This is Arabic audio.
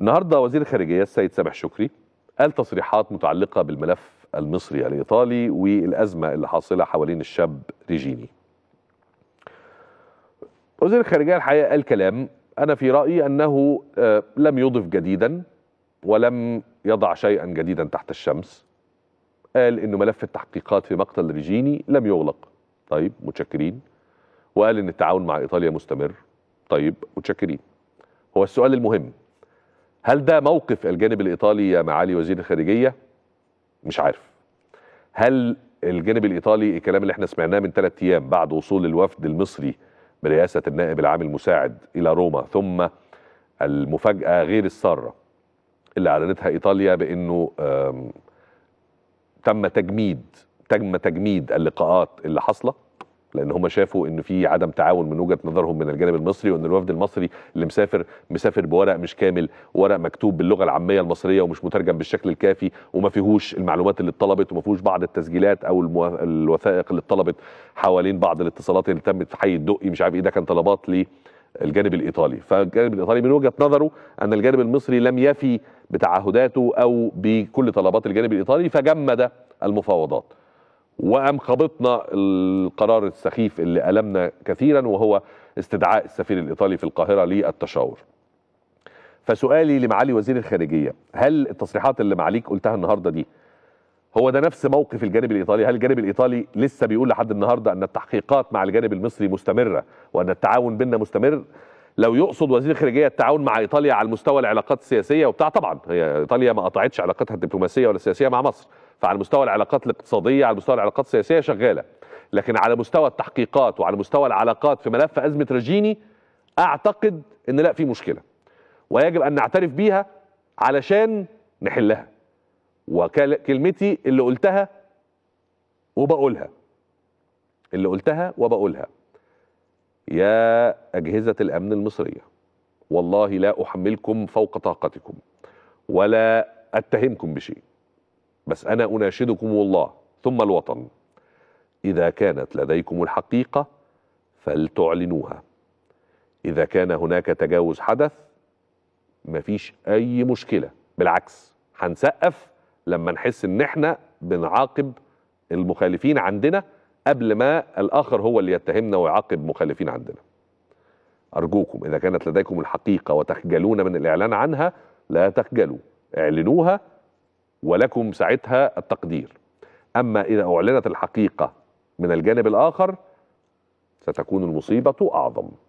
النهارده وزير الخارجيه السيد سامح شكري قال تصريحات متعلقه بالملف المصري الايطالي والازمه اللي حاصله حوالين الشاب ريجيني. وزير الخارجيه الحقيقه قال كلام انا في رايي انه آه، لم يضف جديدا ولم يضع شيئا جديدا تحت الشمس. قال انه ملف التحقيقات في مقتل ريجيني لم يغلق. طيب متشكرين. وقال ان التعاون مع ايطاليا مستمر. طيب متشكرين. هو السؤال المهم هل ده موقف الجانب الإيطالي يا معالي وزير الخارجية؟ مش عارف هل الجانب الإيطالي الكلام اللي احنا سمعناه من ثلاث أيام بعد وصول الوفد المصري برئاسة النائب العام المساعد إلى روما ثم المفاجأة غير السارة اللي أعلنتها إيطاليا بأنه تم تجميد تم تجميد اللقاءات اللي حاصله لان هم شافوا ان في عدم تعاون من وجهه نظرهم من الجانب المصري وان الوفد المصري اللي مسافر مسافر بورق مش كامل ورق مكتوب باللغه العاميه المصريه ومش مترجم بالشكل الكافي وما فيهوش المعلومات اللي اتطلبت وما فيهوش بعض التسجيلات او الوثائق اللي اتطلبت حوالين بعض الاتصالات اللي تمت في حي الدقي مش عارف ايه ده كان طلبات للجانب الايطالي فالجانب الايطالي من وجهه نظره ان الجانب المصري لم يفي بتعهداته او بكل طلبات الجانب الايطالي فجمد المفاوضات وقام خبطنا القرار السخيف اللي ألمنا كثيرا وهو استدعاء السفير الإيطالي في القاهرة للتشاور فسؤالي لمعالي وزير الخارجية هل التصريحات اللي معاليك قلتها النهاردة دي هو ده نفس موقف الجانب الإيطالي هل الجانب الإيطالي لسه بيقول لحد النهاردة أن التحقيقات مع الجانب المصري مستمرة وأن التعاون بيننا مستمر لو يقصد وزير الخارجيه التعاون مع ايطاليا على المستوى العلاقات السياسيه وبتاع طبعا هي ايطاليا ما قطعتش علاقاتها الدبلوماسيه ولا السياسيه مع مصر فعلى مستوى العلاقات الاقتصاديه على مستوى العلاقات السياسيه شغاله لكن على مستوى التحقيقات وعلى مستوى العلاقات في ملف ازمه رجيني اعتقد ان لا في مشكله ويجب ان نعترف بيها علشان نحلها وكلمتي اللي قلتها وبقولها اللي قلتها وبقولها يا أجهزة الأمن المصرية والله لا أحملكم فوق طاقتكم ولا أتهمكم بشيء بس أنا أناشدكم والله ثم الوطن إذا كانت لديكم الحقيقة فلتعلنوها إذا كان هناك تجاوز حدث مفيش أي مشكلة بالعكس هنسقف لما نحس إن إحنا بنعاقب المخالفين عندنا قبل ما الآخر هو اللي يتهمنا ويعاقب مخالفين عندنا أرجوكم إذا كانت لديكم الحقيقة وتخجلون من الإعلان عنها لا تخجلوا اعلنوها ولكم ساعتها التقدير أما إذا أعلنت الحقيقة من الجانب الآخر ستكون المصيبة أعظم